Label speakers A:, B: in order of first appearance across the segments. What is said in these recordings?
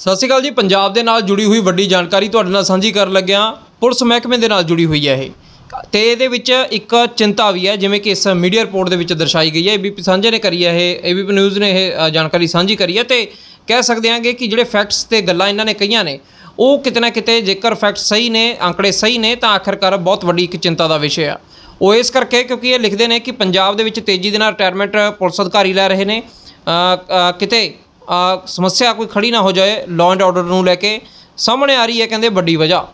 A: ਸਤਿ ਸ਼੍ਰੀ ਅਕਾਲ ਜੀ ਪੰਜਾਬ ਦੇ ਨਾਲ ਜੁੜੀ ਹੋਈ ਵੱਡੀ ਜਾਣਕਾਰੀ ਤੁਹਾਡੇ ਨਾਲ ਸਾਂਝੀ ਕਰਨ ਲੱਗਿਆ ਪੁਲਿਸ ਮਹਿਕਮੇ ਦੇ ਨਾਲ ਜੁੜੀ ਹੋਈ ਹੈ ਇਹ ਤੇ ਇਹਦੇ ਵਿੱਚ ਇੱਕ ਚਿੰਤਾ ਵੀ ਹੈ ਜਿਵੇਂ ਕਿ ਇਸ ਮੀਡੀਆ ਰਿਪੋਰਟ ਦੇ ਵਿੱਚ ਦਰਸਾਈ ਗਈ ਹੈ ਏਬੀਪੀ ਸਾਂਝੇ ਨੇ ਕਰੀ ਹੈ ਇਹ ਏਬੀਪੀ ਨਿਊਜ਼ ਨੇ ਇਹ ਜਾਣਕਾਰੀ ਸਾਂਝੀ ਕਰੀ ਹੈ ਤੇ ਕਹਿ ਸਕਦੇ ਹਾਂਗੇ ਕਿ ਜਿਹੜੇ ਫੈਕਟਸ ਤੇ ਗੱਲਾਂ ਇਹਨਾਂ ਨੇ ਕਹੀਆਂ ਨੇ ਉਹ ਕਿਤਨਾ ਕਿਤੇ ਜੇਕਰ ਫੈਕਟ ਸਹੀ ਨੇ ਅੰਕੜੇ ਸਹੀ ਨੇ ਤਾਂ ਆਖਰਕਾਰ ਬਹੁਤ ਵੱਡੀ ਇੱਕ ਚਿੰਤਾ ਦਾ ਵਿਸ਼ਾ ਆ ਉਹ ਇਸ ਕਰਕੇ ਕਿਉਂਕਿ ਇਹ ਲਿਖਦੇ ਨੇ ਕਿ ਪੰਜਾਬ ਦੇ ਵਿੱਚ ਤੇਜ਼ੀ ਦੇ ਨਾਲ ਰਿਟਾਇਰਮੈਂਟ ਪੁਲਿਸ ਅਧਿਕਾਰੀ ਲੈ ਰਹੇ ਨੇ ਕਿਤੇ ਸਮੱਸਿਆ ਕੋਈ ਖੜੀ ਨਾ ਹੋ ਜਾਏ ਲਾਅ ਐਂਡ ਆਰਡਰ ਨੂੰ ਲੈ ਕੇ ਸਾਹਮਣੇ ਆ ਰਹੀ ਹੈ ਕਹਿੰਦੇ ਵੱਡੀ ਵਜ੍ਹਾ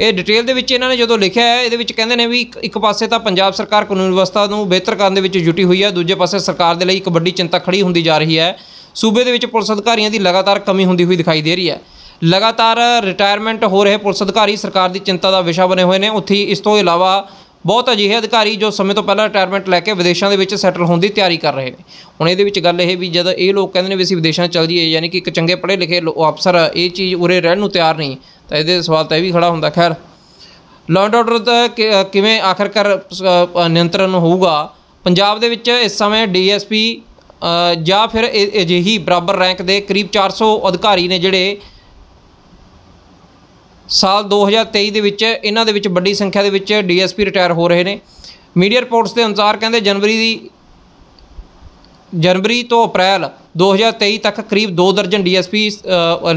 A: ਇਹ ਡਿਟੇਲ ਦੇ ਵਿੱਚ ਇਹਨਾਂ ਨੇ ਜਦੋਂ ਲਿਖਿਆ ਹੈ ਇਹਦੇ ਵਿੱਚ ਕਹਿੰਦੇ ਨੇ ਵੀ ਇੱਕ ਪਾਸੇ ਤਾਂ ਪੰਜਾਬ ਸਰਕਾਰ ਕਾਨੂੰਨ ਵਿਵਸਥਾ ਨੂੰ ਬਿਹਤਰ ਕਰਨ ਦੇ ਵਿੱਚ ਜੁਟੀ ਹੋਈ ਹੈ ਦੂਜੇ ਪਾਸੇ ਸਰਕਾਰ ਦੇ ਲਈ ਇੱਕ ਵੱਡੀ ਚਿੰਤਾ ਖੜੀ ਹੁੰਦੀ ਜਾ ਰਹੀ ਹੈ ਸੂਬੇ ਦੇ ਵਿੱਚ ਪੁਲਿਸ ਅਧਿਕਾਰੀਆਂ ਦੀ ਲਗਾਤਾਰ ਕਮੀ ਹੁੰਦੀ ਹੋਈ ਦਿਖਾਈ ਦੇ ਰਹੀ ਹੈ ਲਗਾਤਾਰ ਰਿਟਾਇਰਮੈਂਟ ਹੋ ਰਹੇ ਪੁਲਿਸ ਅਧਿਕਾਰੀ ਸਰਕਾਰ ਦੀ ਚਿੰਤਾ ਦਾ ਵਿਸ਼ਾ ਬਣੇ ਹੋਏ ਨੇ ਉੱਥੇ ਇਸ ਤੋਂ ਇਲਾਵਾ ਬਹੁਤ ਅਜਿਹੇ ਅਧਿਕਾਰੀ ਜੋ ਸਮੇਂ ਤੋਂ ਪਹਿਲਾਂ ਰਿਟਾਇਰਮੈਂਟ ਲੈ ਕੇ ਵਿਦੇਸ਼ਾਂ ਦੇ ਵਿੱਚ ਸੈਟਲ ਹੋਣ ਦੀ ਤਿਆਰੀ ਕਰ ਰਹੇ ਨੇ ਹੁਣ ਇਹਦੇ ਵਿੱਚ ਗੱਲ ਇਹ ਵੀ ਜਦ ਇਹ ਲੋਕ ਕਹਿੰਦੇ ਨੇ ਵੀ ਅਸੀਂ ਵਿਦੇਸ਼ਾਂ ਚੱਲ ਜਾਈਏ ਯਾਨੀ ਕਿ ਇੱਕ ਚੰਗੇ ਪੜ੍ਹੇ ਲਿਖੇ ਅਫਸਰ ਇਹ ਚੀਜ਼ ਉਰੇ ਰਹਿਣ ਨੂੰ ਤਿਆਰ ਨਹੀਂ ਤਾਂ ਇਹਦੇ ਸਵਾਲ ਤਾਂ ਇਹ ਵੀ ਖੜਾ ਹੁੰਦਾ ਖੈਰ ਲਾਅ ਆਰਡਰ ਦਾ ਕਿਵੇਂ ਆਖਰਕਾਰ ਨਿਯੰਤਰਣ ਹੋਊਗਾ ਪੰਜਾਬ ਦੇ ਵਿੱਚ ਇਸ ਸਮੇਂ ਡੀਐਸਪੀ ਜਾਂ ਫਿਰ ਅਜਿਹੀ ਬਰਾਬਰ ਰੈਂਕ ਦੇ ਕਰੀਬ 400 ਅਧਿਕਾਰੀ ਨੇ ਜਿਹੜੇ ਸਾਲ 2023 ਦੇ ਵਿੱਚ ਇਹਨਾਂ ਦੇ ਵਿੱਚ ਵੱਡੀ ਸੰਖਿਆ ਦੇ ਵਿੱਚ ਡੀਐਸਪੀ ਰਿਟਾਇਰ ਹੋ ਰਹੇ ਨੇ ਮੀਡੀਆ ਰਿਪੋਰਟਸ ਦੇ ਅਨੁਸਾਰ ਕਹਿੰਦੇ ਜਨਵਰੀ ਦੀ ਜਨਵਰੀ ਤੋਂ ਅਪ੍ਰੈਲ 2023 ਤੱਕ ਕਰੀਬ 2 ਦਰਜਨ ਡੀਐਸਪੀ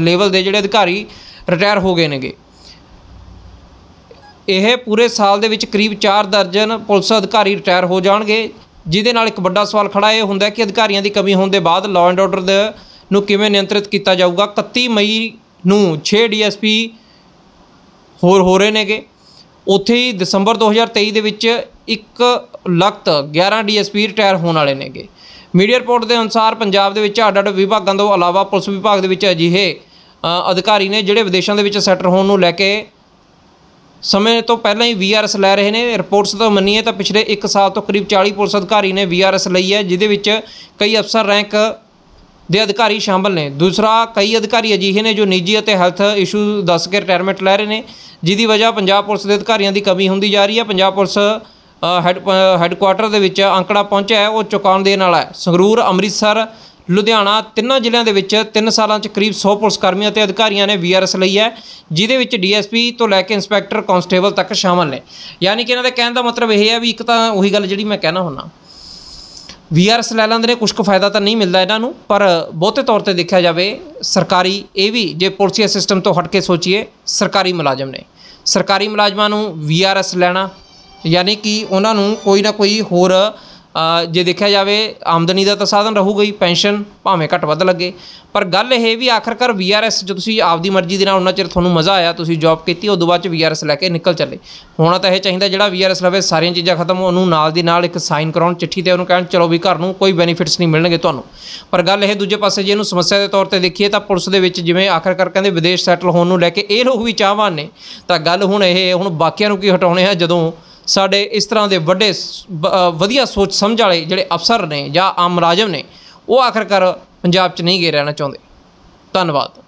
A: ਲੈਵਲ ਦੇ ਜਿਹੜੇ ਅਧਿਕਾਰੀ ਰਿਟਾਇਰ ਹੋ ਗਏ ਨੇਗੇ ਇਹ ਪੂਰੇ ਸਾਲ ਦੇ ਵਿੱਚ ਕਰੀਬ 4 ਦਰਜਨ ਪੁਲਿਸ ਅਧਿਕਾਰੀ ਰਿਟਾਇਰ ਹੋ ਜਾਣਗੇ ਜਿਹਦੇ ਨਾਲ ਇੱਕ ਵੱਡਾ ਸਵਾਲ ਖੜਾ ਇਹ ਹੁੰਦਾ ਕਿ ਅਧਿਕਾਰੀਆਂ ਦੀ ਕਮੀ ਹੋਣ ਦੇ ਬਾਅਦ ਲਾਅ ਐਂਡ ਆਰਡਰ ਨੂੰ ਕਿਵੇਂ ਨਿਯੰਤਰਿਤ ਕੀਤਾ ਜਾਊਗਾ 31 ਮਈ ਨੂੰ 6 ਡੀਐਸਪੀ ਹੋਰ ਹੋ ਰਹੇ ਨੇਗੇ ਉੱਥੇ ਹੀ ਦਸੰਬਰ 2023 ਦੇ ਵਿੱਚ ਇੱਕ ਲਖਤ 11 ਡੀਐਸਪੀ ਰਿਟਾਇਰ ਹੋਣ ਵਾਲੇ ਨੇਗੇ ਮੀਡੀਆ ਰਿਪੋਰਟ ਦੇ ਅਨੁਸਾਰ ਪੰਜਾਬ ਦੇ ਵਿੱਚ ਅੱਡ ਅੱਡ ਵਿਭਾਗਾਂ ਤੋਂ ਇਲਾਵਾ ਪੁਲਿਸ ਵਿਭਾਗ ਦੇ ਵਿੱਚ ਅਜਿਹੇ ਅਧਿਕਾਰੀ ਨੇ ਜਿਹੜੇ ਵਿਦੇਸ਼ਾਂ ਦੇ ਵਿੱਚ ਸੈਟਲ ਹੋਣ ਨੂੰ ਲੈ ਕੇ ਸਮੇਂ ਤੋਂ ਪਹਿਲਾਂ ਹੀ ਵੀਆਰਐਸ ਲੈ ਰਹੇ ਨੇ ਰਿਪੋਰਟਸ ਤੋਂ ਮੰਨੀਏ ਤਾਂ ਪਿਛਲੇ 1 ਸਾਲ ਤੋਂ ਕਰੀਬ 40 ਪੁਲਿਸ ਅਧਿਕਾਰੀ ਨੇ ਵੀਆਰਐਸ ਲਈ ਹੈ ਜਿਹਦੇ ਵਿੱਚ ਕਈ ਅਫਸਰ ਰੈਂਕ ਦੇ ਅਧਿਕਾਰੀ ਸ਼ਾਮਲ ਨੇ ਦੂਸਰਾ ਕਈ ਅਧਿਕਾਰੀ ਅਜਿਹੇ ਨੇ ਜੋ ਨਿੱਜੀ ਅਤੇ ਹੈਲਥ ਇਸ਼ੂ ਦੱਸ ਕੇ ਰਿਟਾਇਰਮੈਂਟ ਲੈ ਰਹੇ ਨੇ ਜਿਦੀ ਵਜ੍ਹਾ ਪੰਜਾਬ ਪੁਲਿਸ ਦੇ ਅਧਿਕਾਰੀਆਂ ਦੀ ਕਮੀ ਹੁੰਦੀ ਜਾ ਰਹੀ ਹੈ ਪੰਜਾਬ ਪੁਲਿਸ ਹੈੱਡ ਹੈੱਡਕੁਆਟਰ ਦੇ ਵਿੱਚ ਅੰਕੜਾ ਪਹੁੰਚਿਆ ਹੈ ਉਹ ਚੁਕਾਉਣ ਦੇ ਨਾਲ ਹੈ ਸੰਗਰੂਰ ਅੰਮ੍ਰਿਤਸਰ ਲੁਧਿਆਣਾ ਤਿੰਨਾਂ ਜ਼ਿਲ੍ਹਿਆਂ ਦੇ ਵਿੱਚ ਤਿੰਨ ਸਾਲਾਂ 'ਚ ਕਰੀਬ 100 ਪੁਲਿਸ ਕਰਮੀਆਂ ਤੇ ਅਧਿਕਾਰੀਆਂ ਨੇ ਵੀਆਰਐਸ ਲਈ ਹੈ ਜਿਹਦੇ ਵਿੱਚ ਡੀਐਸਪੀ ਤੋਂ ਲੈ ਕੇ ਇੰਸਪੈਕਟਰ ਕਾਂਸਟੇਬਲ ਤੱਕ ਸ਼ਾਮਲ ਨੇ ਯਾਨੀ ਕਿ ਇਹਨਾਂ ਦੇ ਕਹਿਣ ਦਾ ਮਤਲਬ ਇਹ ਹੈ ਵੀ ਇੱਕ ਤਾਂ ਉਹੀ ਗੱਲ ਜਿਹੜੀ ਮੈਂ ਕਹਿਣਾ ਹੁੰਦਾ ਵੀਆਰਐਸ ਲੈ ਲੈਂਦੇ ਨੇ ਕੁਝ ਕੁ ਫਾਇਦਾ ਤਾਂ ਨਹੀਂ ਮਿਲਦਾ ਇਹਨਾਂ ਨੂੰ ਪਰ ਬਹੁਤੇ ਤੌਰ ਤੇ ਦੇਖਿਆ ਜਾਵੇ ਸਰਕਾਰੀ ਇਹ ਵੀ ਜੇ ਪੁਲਿਸੀਆ ਸਿਸਟਮ ਤੋਂ ਹਟ ਕੇ ਸੋਚੀਏ ਸਰਕਾਰੀ ਮੁਲਾਜ਼ਮ ਨੇ ਸਰਕਾਰੀ ਮੁਲਾਜ਼ਮਾਂ ਨੂੰ ਵੀਆਰਐਸ ਲੈਣਾ ਯਾਨੀ ਕਿ ਉਹਨਾਂ ਨੂੰ ਕੋਈ ਨਾ ਕੋਈ ਹੋਰ ਜੇ ਦੇਖਿਆ ਜਾਵੇ ਆਮਦਨੀ ਦਾ ਤਾਂ ਸਾਧਨ ਰਹੂ ਗਈ ਪੈਨਸ਼ਨ ਭਾਵੇਂ ਘੱਟ ਵੱਧ ਲੱਗੇ ਪਰ ਗੱਲ ਇਹ ਵੀ ਆਖਰਕਾਰ ਵੀਆਰਐਸ ਜੋ ਤੁਸੀਂ ਆਪਦੀ ਮਰਜ਼ੀ ਦੇ ਨਾਲ ਉਹਨਾਂ ਚਿਰ ਤੁਹਾਨੂੰ ਮਜ਼ਾ ਆਇਆ ਤੁਸੀਂ ਜੌਬ ਕੀਤੀ ਉਦੋਂ ਬਾਅਦ ਚ ਵੀਆਰਐਸ ਲੈ ਕੇ ਨਿਕਲ ਚੱਲੇ ਹੁਣ ਤਾਂ ਇਹ ਚਾਹੀਦਾ ਜਿਹੜਾ ਵੀਆਰਐਸ ਲਵੇ ਸਾਰੀਆਂ ਚੀਜ਼ਾਂ ਖਤਮ ਉਹਨੂੰ ਨਾਲ ਦੀ ਨਾਲ ਇੱਕ ਸਾਈਨ ਕਰਾਉਣ ਚਿੱਠੀ ਤੇ ਉਹਨੂੰ ਕਹਿਣ ਚਲੋ ਵੀ ਘਰ ਨੂੰ ਕੋਈ ਬੈਨੀਫਿਟਸ ਨਹੀਂ ਮਿਲਣਗੇ ਤੁਹਾਨੂੰ ਪਰ ਗੱਲ ਇਹ ਦੂਜੇ ਪਾਸੇ ਜੇ ਇਹਨੂੰ ਸਮੱਸਿਆ ਦੇ ਤੌਰ ਤੇ ਦੇਖੀਏ ਤਾਂ ਪੁਲਿਸ ਦੇ ਵਿੱਚ ਜਿਵੇਂ ਆਖਰਕਾਰ ਕਹਿੰਦੇ ਵਿਦੇਸ਼ ਸੈਟਲ ਹੋਣ ਨੂੰ ਲੈ ਕੇ ਇਹ ਲੋਕ ਵੀ ਚਾਹਵਾਨ ਨੇ ਤਾਂ ਗੱਲ ਹੁਣ ਇਹ ਹੁਣ ਬਾਕੀਆਂ ਨੂੰ ਕੀ ਹਟਾਉਣੇ ਆ ਜਦੋਂ ਸਾਡੇ ਇਸ ਤਰ੍ਹਾਂ ਦੇ ਵੱਡੇ ਵਧੀਆ ਸੋਚ ਸਮਝ ਵਾਲੇ ਜਿਹੜੇ ਅਫਸਰ ਨੇ ਜਾਂ ਆਮ ਰਾਜਮ ਨੇ ਉਹ ਆਖਰਕਾਰ ਪੰਜਾਬ 'ਚ ਨਹੀਂ ਗਏ ਰਹਿਣਾ ਚਾਹੁੰਦੇ ਧੰਨਵਾਦ